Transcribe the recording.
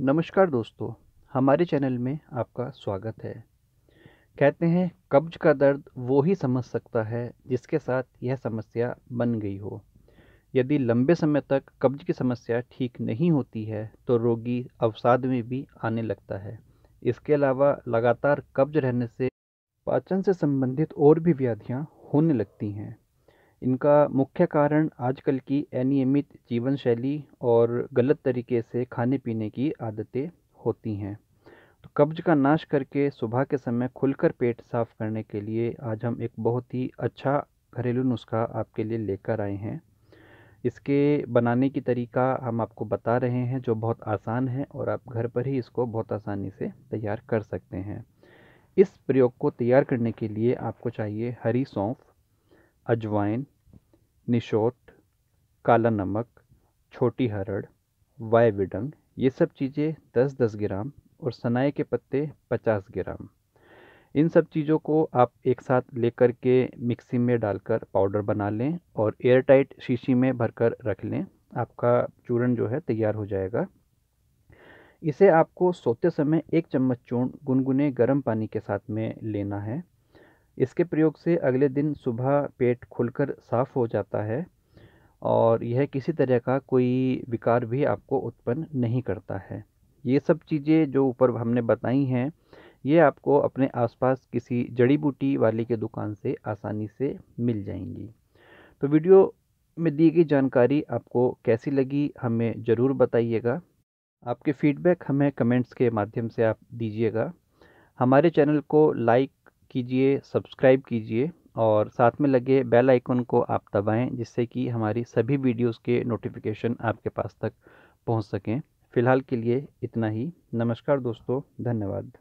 नमस्कार दोस्तों हमारे चैनल में आपका स्वागत है कहते हैं कब्ज का दर्द वो ही समझ सकता है जिसके साथ यह समस्या बन गई हो यदि लंबे समय तक कब्ज की समस्या ठीक नहीं होती है तो रोगी अवसाद में भी आने लगता है इसके अलावा लगातार कब्ज रहने से पाचन से संबंधित और भी व्याधियाँ होने लगती हैं इनका मुख्य कारण आजकल की अनियमित जीवन शैली और गलत तरीके से खाने पीने की आदतें होती हैं तो कब्ज का नाश करके सुबह के समय खुलकर पेट साफ करने के लिए आज हम एक बहुत ही अच्छा घरेलू नुस्खा आपके लिए लेकर आए हैं इसके बनाने की तरीका हम आपको बता रहे हैं जो बहुत आसान है और आप घर पर ही इसको बहुत आसानी से तैयार कर सकते हैं इस प्रयोग को तैयार करने के लिए आपको चाहिए हरी सौंफ अजवाइन निशोट काला नमक छोटी हरड़ वाय विडंग ये सब चीज़ें दस दस ग्राम और सनाए के पत्ते पचास ग्राम इन सब चीज़ों को आप एक साथ लेकर के मिक्सी में डालकर पाउडर बना लें और एयरटाइट शीशी में भरकर रख लें आपका चूर्ण जो है तैयार हो जाएगा इसे आपको सोते समय एक चम्मच चूर्ण गुनगुने गर्म पानी के साथ में लेना है इसके प्रयोग से अगले दिन सुबह पेट खुलकर साफ हो जाता है और यह किसी तरह का कोई विकार भी आपको उत्पन्न नहीं करता है ये सब चीज़ें जो ऊपर हमने बताई हैं ये आपको अपने आसपास किसी जड़ी बूटी वाले के दुकान से आसानी से मिल जाएंगी तो वीडियो में दी गई जानकारी आपको कैसी लगी हमें ज़रूर बताइएगा आपके फीडबैक हमें कमेंट्स के माध्यम से आप दीजिएगा हमारे चैनल को लाइक कीजिए सब्सक्राइब कीजिए और साथ में लगे बेल आइकन को आप दबाएं जिससे कि हमारी सभी वीडियोस के नोटिफिकेशन आपके पास तक पहुंच सकें फ़िलहाल के लिए इतना ही नमस्कार दोस्तों धन्यवाद